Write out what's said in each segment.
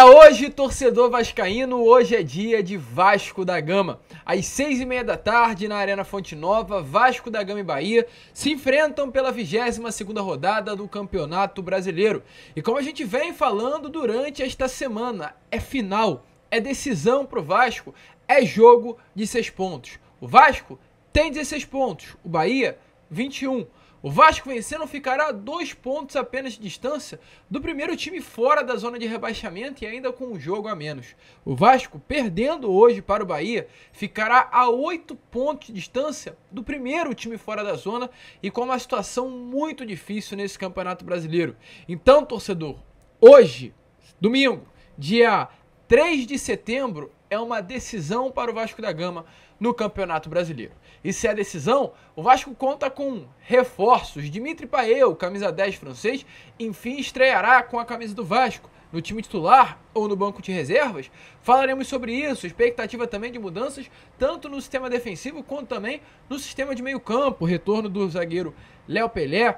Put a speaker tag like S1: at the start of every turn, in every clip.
S1: É hoje, torcedor vascaíno, hoje é dia de Vasco da Gama. Às seis e meia da tarde, na Arena Fonte Nova, Vasco da Gama e Bahia se enfrentam pela 22 segunda rodada do Campeonato Brasileiro. E como a gente vem falando durante esta semana, é final, é decisão pro Vasco, é jogo de seis pontos. O Vasco tem 16 pontos, o Bahia 21 o Vasco vencendo ficará dois pontos apenas de distância do primeiro time fora da zona de rebaixamento e ainda com um jogo a menos. O Vasco, perdendo hoje para o Bahia, ficará a oito pontos de distância do primeiro time fora da zona e com uma situação muito difícil nesse Campeonato Brasileiro. Então, torcedor, hoje, domingo, dia 3 de setembro, é uma decisão para o Vasco da Gama no Campeonato Brasileiro. E se é decisão, o Vasco conta com reforços. Dimitri Paeu, camisa 10 francês, enfim estreará com a camisa do Vasco no time titular ou no banco de reservas? Falaremos sobre isso, expectativa também de mudanças, tanto no sistema defensivo quanto também no sistema de meio campo, retorno do zagueiro Léo Pelé,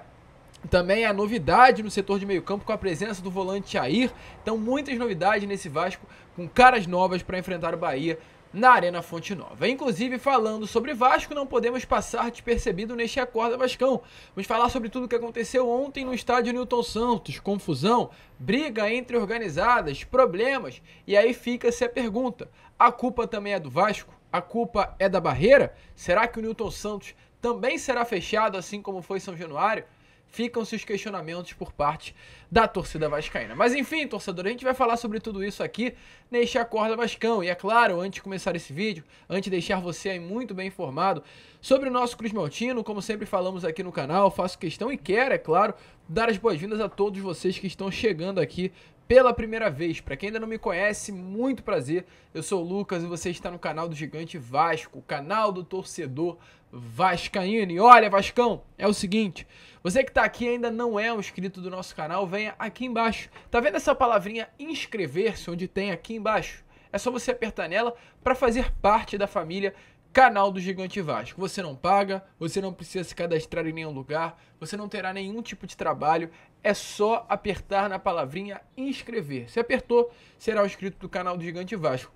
S1: também a novidade no setor de meio campo com a presença do volante Jair. Então, muitas novidades nesse Vasco com caras novas para enfrentar o Bahia na Arena Fonte Nova. Inclusive, falando sobre Vasco, não podemos passar despercebido neste Acorda Vascão. Vamos falar sobre tudo o que aconteceu ontem no estádio Newton Santos. Confusão, briga entre organizadas, problemas. E aí fica-se a pergunta: a culpa também é do Vasco? A culpa é da barreira? Será que o Newton Santos também será fechado, assim como foi São Januário? ficam-se os questionamentos por parte da torcida vascaína. Mas enfim, torcedor, a gente vai falar sobre tudo isso aqui neste Acorda Vascão. E é claro, antes de começar esse vídeo, antes de deixar você aí muito bem informado sobre o nosso Cruz Maltino, como sempre falamos aqui no canal, faço questão e quero, é claro, dar as boas-vindas a todos vocês que estão chegando aqui pela primeira vez, para quem ainda não me conhece, muito prazer. Eu sou o Lucas e você está no canal do Gigante Vasco, canal do torcedor vascaíno. E olha, Vascão, é o seguinte, você que está aqui ainda não é um inscrito do nosso canal, venha aqui embaixo. Tá vendo essa palavrinha inscrever-se onde tem aqui embaixo? É só você apertar nela para fazer parte da família canal do Gigante Vasco. Você não paga, você não precisa se cadastrar em nenhum lugar, você não terá nenhum tipo de trabalho, é só apertar na palavrinha inscrever. Se apertou, será o inscrito do canal do Gigante Vasco.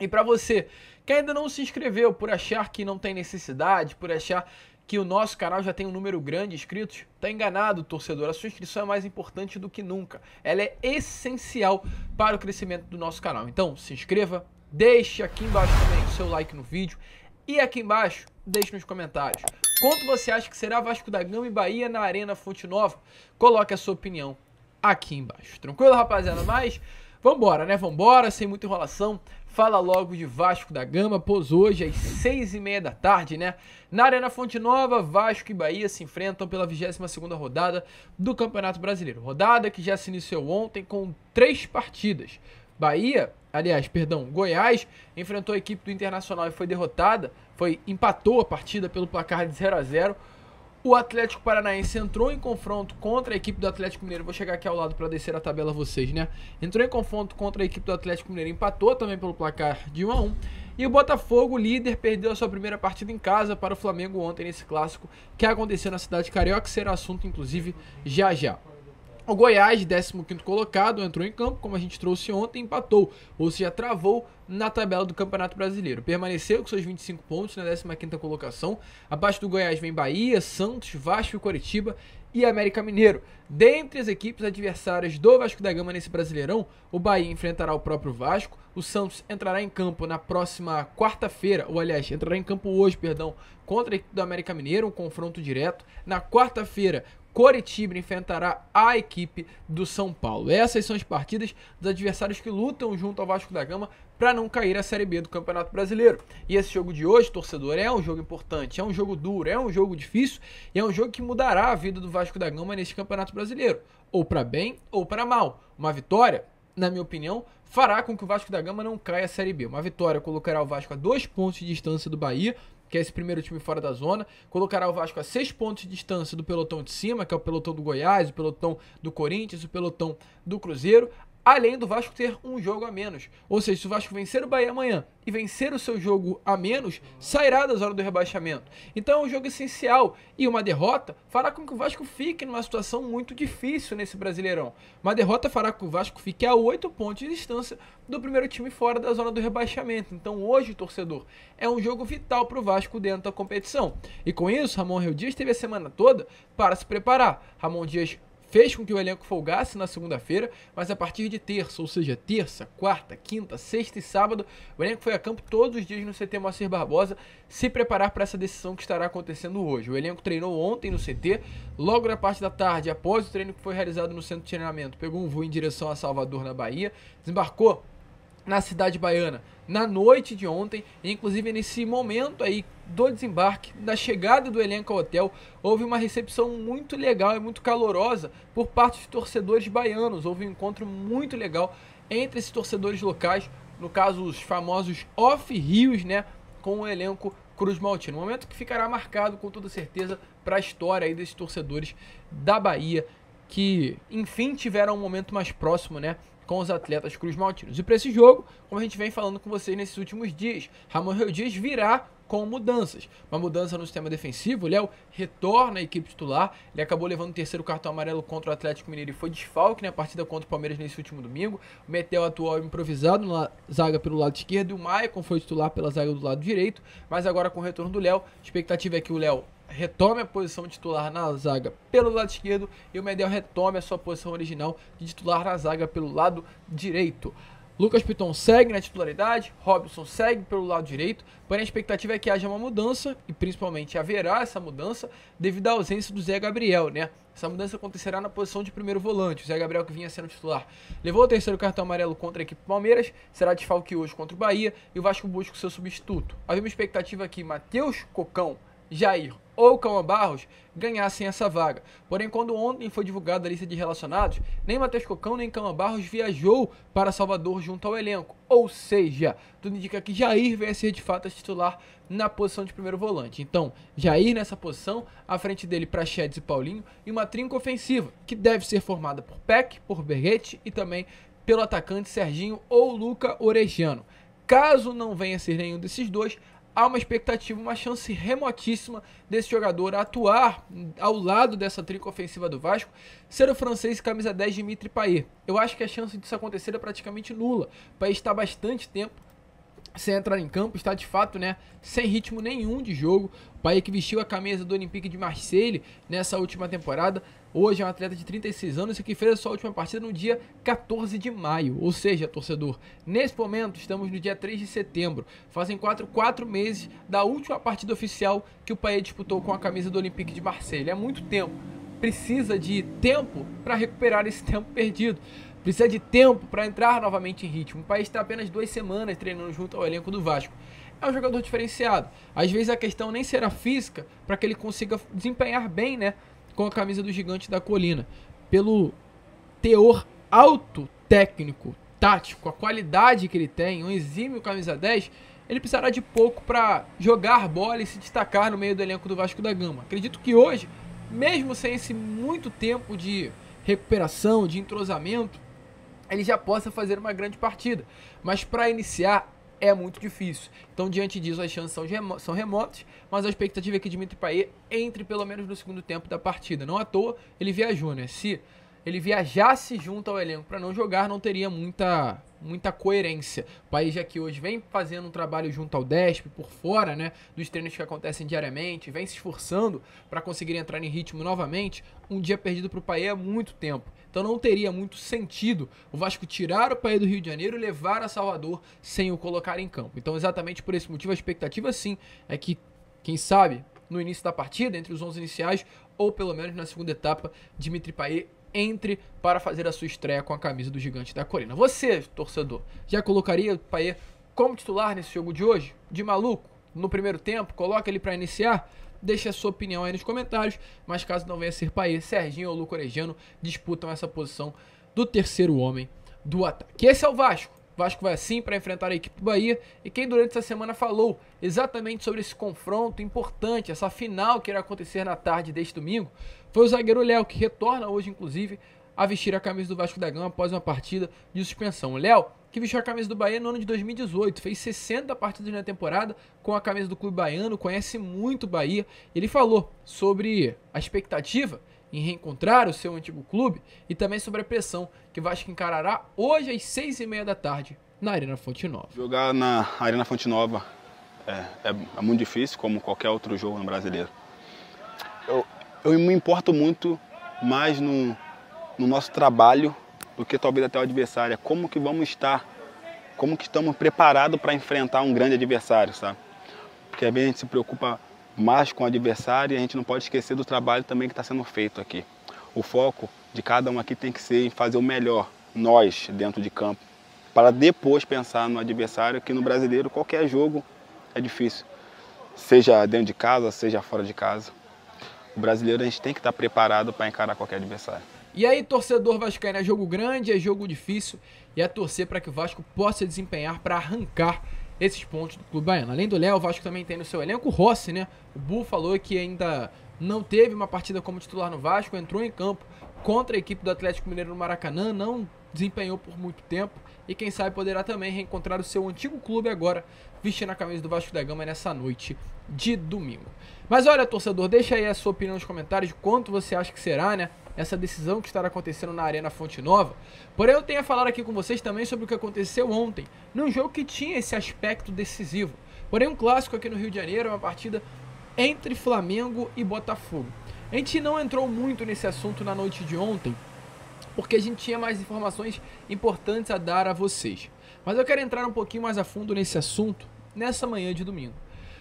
S1: E para você que ainda não se inscreveu por achar que não tem necessidade, por achar que o nosso canal já tem um número grande de inscritos, tá enganado, torcedor. A sua inscrição é mais importante do que nunca. Ela é essencial para o crescimento do nosso canal. Então, se inscreva, deixe aqui embaixo também o seu like no vídeo e aqui embaixo deixe nos comentários quanto você acha que será Vasco da Gama e Bahia na Arena Fonte Nova? Coloque a sua opinião aqui embaixo. Tranquilo, rapaziada? Mas vambora, né? Vambora, sem muita enrolação. Fala logo de Vasco da Gama, pois hoje às seis e meia da tarde, né? Na Arena Fonte Nova, Vasco e Bahia se enfrentam pela 22ª rodada do Campeonato Brasileiro. Rodada que já se iniciou ontem com três partidas. Bahia, aliás, perdão, Goiás enfrentou a equipe do Internacional e foi derrotada foi empatou a partida pelo placar de 0 a 0. O Atlético Paranaense entrou em confronto contra a equipe do Atlético Mineiro. Vou chegar aqui ao lado para descer a tabela vocês, né? Entrou em confronto contra a equipe do Atlético Mineiro, empatou também pelo placar de 1 a 1. E o Botafogo, líder, perdeu a sua primeira partida em casa para o Flamengo ontem nesse clássico que aconteceu na cidade carioca, será assunto inclusive já já. O Goiás, 15 colocado, entrou em campo, como a gente trouxe ontem, empatou, ou seja, travou na tabela do Campeonato Brasileiro. Permaneceu com seus 25 pontos na 15 colocação. Abaixo do Goiás vem Bahia, Santos, Vasco, Coritiba e América Mineiro. Dentre as equipes adversárias do Vasco da Gama nesse Brasileirão, o Bahia enfrentará o próprio Vasco, o Santos entrará em campo na próxima quarta-feira, ou aliás, entrará em campo hoje, perdão, contra a equipe do América Mineiro, um confronto direto. Na quarta-feira, Coritiba enfrentará a equipe do São Paulo. Essas são as partidas dos adversários que lutam junto ao Vasco da Gama para não cair a Série B do Campeonato Brasileiro. E esse jogo de hoje, torcedor, é um jogo importante, é um jogo duro, é um jogo difícil e é um jogo que mudará a vida do Vasco da Gama neste Campeonato Brasileiro, ou para bem ou para mal. Uma vitória, na minha opinião, fará com que o Vasco da Gama não caia a Série B. Uma vitória colocará o Vasco a dois pontos de distância do Bahia que é esse primeiro time fora da zona, colocará o Vasco a seis pontos de distância do pelotão de cima, que é o pelotão do Goiás, o pelotão do Corinthians, o pelotão do Cruzeiro, além do Vasco ter um jogo a menos. Ou seja, se o Vasco vencer o Bahia amanhã e vencer o seu jogo a menos, sairá da zona do rebaixamento. Então é um jogo essencial e uma derrota fará com que o Vasco fique numa situação muito difícil nesse Brasileirão. Uma derrota fará com que o Vasco fique a oito pontos de distância do primeiro time fora da zona do rebaixamento. Então hoje, torcedor, é um jogo vital para o Vasco dentro da competição. E com isso, Ramon Rio Dias teve a semana toda para se preparar. Ramon Dias fez com que o elenco folgasse na segunda-feira, mas a partir de terça, ou seja, terça, quarta, quinta, sexta e sábado, o elenco foi a campo todos os dias no CT Moacir Barbosa se preparar para essa decisão que estará acontecendo hoje. O elenco treinou ontem no CT, logo na parte da tarde, após o treino que foi realizado no centro de treinamento, pegou um voo em direção a Salvador, na Bahia, desembarcou na cidade baiana na noite de ontem, inclusive nesse momento aí do desembarque, da chegada do elenco ao hotel, houve uma recepção muito legal e muito calorosa por parte dos torcedores baianos. Houve um encontro muito legal entre esses torcedores locais, no caso os famosos off-rios, né, com o elenco Cruz Maltino. Um momento que ficará marcado com toda certeza para a história aí desses torcedores da Bahia que enfim tiveram um momento mais próximo, né, com os atletas Cruz Maltinos. E para esse jogo, como a gente vem falando com vocês nesses últimos dias, Ramon Real Dias virá com mudanças. Uma mudança no sistema defensivo, o Léo retorna à equipe titular, ele acabou levando o terceiro cartão amarelo contra o Atlético Mineiro e foi desfalque na né, partida contra o Palmeiras nesse último domingo. O Metel atual improvisado na zaga pelo lado esquerdo e o Maicon foi titular pela zaga do lado direito, mas agora com o retorno do Léo, a expectativa é que o Léo retome a posição titular na zaga pelo lado esquerdo e o Medel retome a sua posição original de titular na zaga pelo lado direito. Lucas Piton segue na titularidade, Robson segue pelo lado direito, porém a expectativa é que haja uma mudança, e principalmente haverá essa mudança devido à ausência do Zé Gabriel, né? Essa mudança acontecerá na posição de primeiro volante. O Zé Gabriel, que vinha sendo titular, levou o terceiro cartão amarelo contra a equipe Palmeiras, será desfalque hoje contra o Bahia, e o Vasco busca o seu substituto. Havia uma expectativa que Matheus Cocão Jair ou Cauã Barros ganhassem essa vaga. Porém, quando ontem foi divulgada a lista de relacionados, nem Matheus Cocão nem Cauã Barros viajou para Salvador junto ao elenco. Ou seja, tudo indica que Jair vai ser de fato titular na posição de primeiro volante. Então, Jair nessa posição, à frente dele para Chedes e Paulinho, e uma trinca ofensiva, que deve ser formada por Peck, por Berrete e também pelo atacante Serginho ou Luca Orejano. Caso não venha a ser nenhum desses dois, há uma expectativa, uma chance remotíssima desse jogador atuar ao lado dessa trinca ofensiva do Vasco, ser o francês camisa 10 Dimitri Payet. Eu acho que a chance disso acontecer é praticamente nula. O Payet está há bastante tempo sem entrar em campo, está de fato, né, sem ritmo nenhum de jogo. O pai que vestiu a camisa do Olympique de Marseille nessa última temporada, hoje é um atleta de 36 anos e que fez a sua última partida no dia 14 de maio. Ou seja, torcedor, nesse momento estamos no dia 3 de setembro. Fazem 4, 4 meses da última partida oficial que o pai disputou com a camisa do Olympique de Marseille. É muito tempo. Precisa de tempo para recuperar esse tempo perdido precisa de tempo para entrar novamente em ritmo. O país está apenas duas semanas treinando junto ao elenco do Vasco. É um jogador diferenciado. Às vezes a questão nem será física para que ele consiga desempenhar bem, né, com a camisa do Gigante da Colina. Pelo teor alto técnico, tático, a qualidade que ele tem, um exímio camisa 10, ele precisará de pouco para jogar bola e se destacar no meio do elenco do Vasco da Gama. Acredito que hoje, mesmo sem esse muito tempo de recuperação, de entrosamento, ele já possa fazer uma grande partida. Mas para iniciar, é muito difícil. Então, diante disso, as chances são, remo são remotas, mas a expectativa é que Dimitri Payet entre pelo menos no segundo tempo da partida. Não à toa, ele viajou, né? Se ele viajasse junto ao elenco para não jogar, não teria muita muita coerência. O país já que hoje vem fazendo um trabalho junto ao DESP, por fora, né, dos treinos que acontecem diariamente, vem se esforçando para conseguir entrar em ritmo novamente, um dia perdido para o país é muito tempo. Então não teria muito sentido o Vasco tirar o país do Rio de Janeiro e levar a Salvador sem o colocar em campo. Então exatamente por esse motivo a expectativa sim é que quem sabe no início da partida, entre os 11 iniciais, ou pelo menos na segunda etapa, Dimitri Payet entre para fazer a sua estreia com a camisa do Gigante da Colina. Você, torcedor, já colocaria o Paier como titular nesse jogo de hoje? De maluco? No primeiro tempo? Coloca ele para iniciar? Deixe a sua opinião aí nos comentários, mas caso não venha ser Paier, Serginho ou Luco disputam essa posição do terceiro homem do ataque. Esse é o Vasco Vasco vai assim para enfrentar a equipe do Bahia e quem durante essa semana falou exatamente sobre esse confronto importante, essa final que irá acontecer na tarde deste domingo, foi o zagueiro Léo, que retorna hoje, inclusive, a vestir a camisa do Vasco da Gama após uma partida de suspensão. O Léo, que vestiu a camisa do Bahia no ano de 2018, fez 60 partidas na temporada com a camisa do clube baiano, conhece muito o Bahia. Ele falou sobre a expectativa em reencontrar o seu antigo clube e também sobre a pressão que o Vasco encarará hoje às seis e meia da tarde na Arena Fonte Nova. Jogar na Arena Fonte Nova é, é, é muito difícil, como qualquer outro jogo no brasileiro. Eu, eu me importo muito mais no, no nosso trabalho do que talvez até o adversário. É como que vamos estar, como que estamos preparados para enfrentar um grande adversário, sabe? Porque a gente se preocupa mas com o adversário, e a gente não pode esquecer do trabalho também que está sendo feito aqui. O foco de cada um aqui tem que ser em fazer o melhor, nós, dentro de campo, para depois pensar no adversário, que no brasileiro qualquer jogo é difícil, seja dentro de casa, seja fora de casa. O brasileiro a gente tem que estar tá preparado para encarar qualquer adversário. E aí, torcedor vascaíno, é jogo grande, é jogo difícil e é torcer para que o Vasco possa desempenhar para arrancar esses pontos do clube baiano. Além do Léo, o Vasco também tem no seu elenco o Rossi, né? O Bu falou que ainda não teve uma partida como titular no Vasco, entrou em campo contra a equipe do Atlético Mineiro no Maracanã, não desempenhou por muito tempo e quem sabe poderá também reencontrar o seu antigo clube agora, vestindo a camisa do Vasco da Gama nessa noite de domingo. Mas olha, torcedor, deixa aí a sua opinião nos comentários de quanto você acha que será, né? essa decisão que estará acontecendo na Arena Fonte Nova. Porém, eu tenho a falar aqui com vocês também sobre o que aconteceu ontem, num jogo que tinha esse aspecto decisivo. Porém, um clássico aqui no Rio de Janeiro, uma partida entre Flamengo e Botafogo. A gente não entrou muito nesse assunto na noite de ontem, porque a gente tinha mais informações importantes a dar a vocês. Mas eu quero entrar um pouquinho mais a fundo nesse assunto nessa manhã de domingo.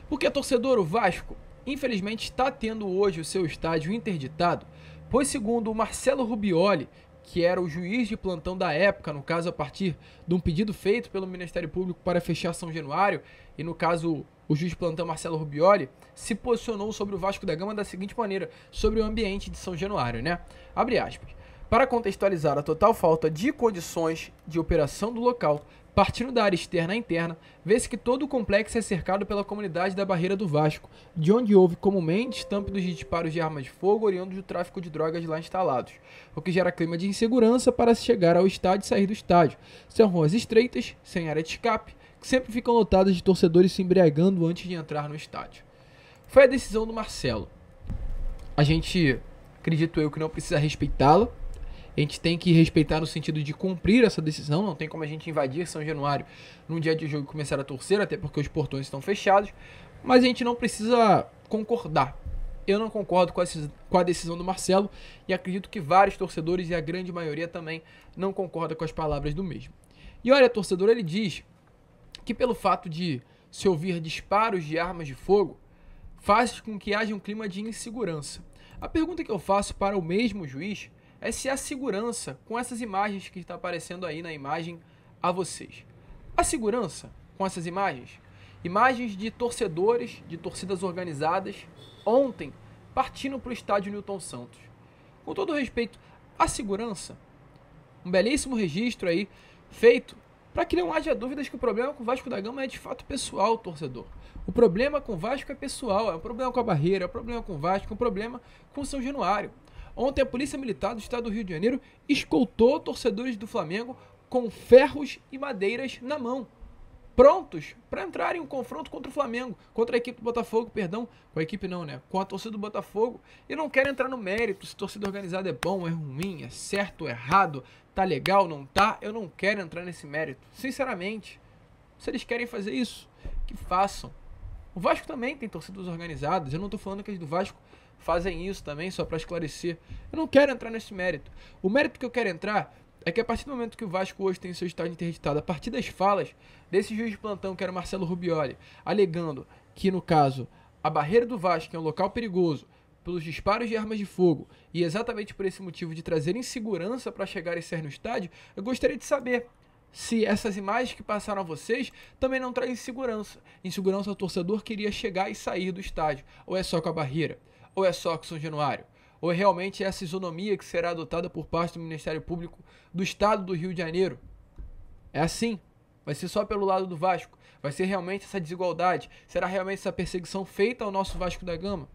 S1: Porque torcedor, o Vasco, infelizmente, está tendo hoje o seu estádio interditado pois, segundo o Marcelo Rubioli, que era o juiz de plantão da época, no caso a partir de um pedido feito pelo Ministério Público para fechar São Januário, e no caso o juiz de plantão Marcelo Rubioli, se posicionou sobre o Vasco da Gama da seguinte maneira, sobre o ambiente de São Januário, né? Abre aspas. Para contextualizar a total falta de condições de operação do local, Partindo da área externa à interna, vê-se que todo o complexo é cercado pela comunidade da Barreira do Vasco, de onde houve comumente estampidos de disparos de armas de fogo oriundos do tráfico de drogas lá instalados, o que gera clima de insegurança para se chegar ao estádio e sair do estádio. São ruas estreitas, sem área de escape, que sempre ficam lotadas de torcedores se embriagando antes de entrar no estádio. Foi a decisão do Marcelo. A gente, acredito eu, que não precisa respeitá-lo, a gente tem que respeitar no sentido de cumprir essa decisão. Não tem como a gente invadir São Januário num dia de jogo e começar a torcer, até porque os portões estão fechados. Mas a gente não precisa concordar. Eu não concordo com a, com a decisão do Marcelo e acredito que vários torcedores e a grande maioria também não concorda com as palavras do mesmo. E olha, torcedor, ele diz que pelo fato de se ouvir disparos de armas de fogo, faz com que haja um clima de insegurança. A pergunta que eu faço para o mesmo juiz é se a segurança com essas imagens que está aparecendo aí na imagem a vocês. A segurança com essas imagens? Imagens de torcedores, de torcidas organizadas, ontem partindo para o estádio Newton Santos. Com todo respeito a segurança, um belíssimo registro aí feito para que não haja dúvidas que o problema com o Vasco da Gama é de fato pessoal, torcedor. O problema com o Vasco é pessoal, é um problema com a barreira, é um problema com o Vasco, é um problema com o São Januário. Ontem a Polícia Militar do Estado do Rio de Janeiro escoltou torcedores do Flamengo com ferros e madeiras na mão, prontos para entrarem em um confronto contra o Flamengo, contra a equipe do Botafogo, perdão, com a equipe não, né? Com a torcida do Botafogo. E não quero entrar no mérito se torcida organizada é bom, é ruim, é certo, é errado, tá legal, não tá. Eu não quero entrar nesse mérito. Sinceramente, se eles querem fazer isso, que façam. O Vasco também tem torcidas organizadas. Eu não estou falando que as do Vasco fazem isso também, só para esclarecer. Eu não quero entrar nesse mérito. O mérito que eu quero entrar é que a partir do momento que o Vasco hoje tem seu estádio interditado, a partir das falas desse juiz de plantão, que era Marcelo Rubioli, alegando que, no caso, a barreira do Vasco é um local perigoso pelos disparos de armas de fogo e exatamente por esse motivo de trazer insegurança para chegar e ser no estádio, eu gostaria de saber se essas imagens que passaram a vocês também não trazem insegurança. Insegurança ao torcedor queria chegar e sair do estádio, ou é só com a barreira? ou é só que São Januário? Ou é realmente é essa isonomia que será adotada por parte do Ministério Público do Estado do Rio de Janeiro? É assim. Vai ser só pelo lado do Vasco. Vai ser realmente essa desigualdade? Será realmente essa perseguição feita ao nosso Vasco da Gama?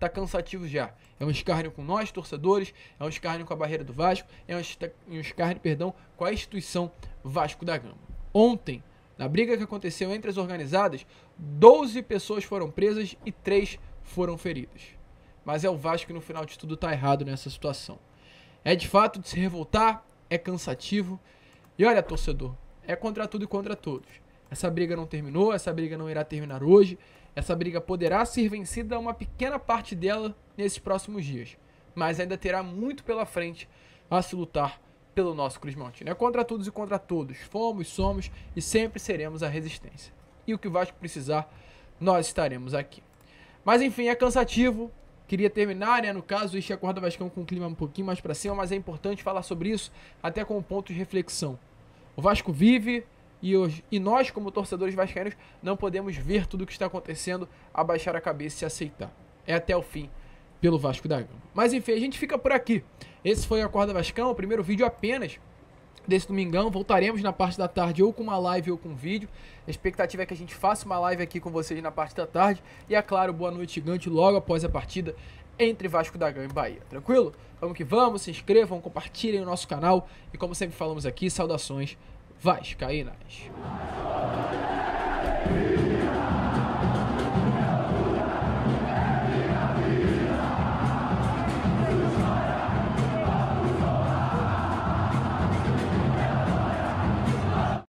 S1: Tá cansativo já. É um escárnio com nós, torcedores, é um escárnio com a barreira do Vasco, é um escárnio, perdão, com a instituição Vasco da Gama. Ontem, na briga que aconteceu entre as organizadas, 12 pessoas foram presas e 3 foram feridas. Mas é o Vasco que no final de tudo está errado nessa situação. É de fato de se revoltar, é cansativo. E olha, torcedor, é contra tudo e contra todos. Essa briga não terminou, essa briga não irá terminar hoje. Essa briga poderá ser vencida uma pequena parte dela nesses próximos dias. Mas ainda terá muito pela frente a se lutar pelo nosso Cruz Maltino. É contra todos e contra todos. Fomos, somos e sempre seremos a resistência. E o que o Vasco precisar, nós estaremos aqui. Mas enfim, é cansativo, queria terminar, né? No caso, este acorda Vascão com um clima um pouquinho mais para cima, mas é importante falar sobre isso, até com um ponto de reflexão. O Vasco vive e, e nós, como torcedores vascaínos, não podemos ver tudo o que está acontecendo, abaixar a cabeça e aceitar. É até o fim pelo Vasco da Gama. Mas enfim, a gente fica por aqui. Esse foi o Acorda Vascão, o primeiro vídeo apenas desse domingão. Voltaremos na parte da tarde ou com uma live ou com um vídeo. A expectativa é que a gente faça uma live aqui com vocês na parte da tarde. E, é claro, boa noite gigante logo após a partida entre Vasco da Gama e Bahia. Tranquilo? Vamos que vamos, se inscrevam, compartilhem o nosso canal. E como sempre falamos aqui, saudações vascaínas.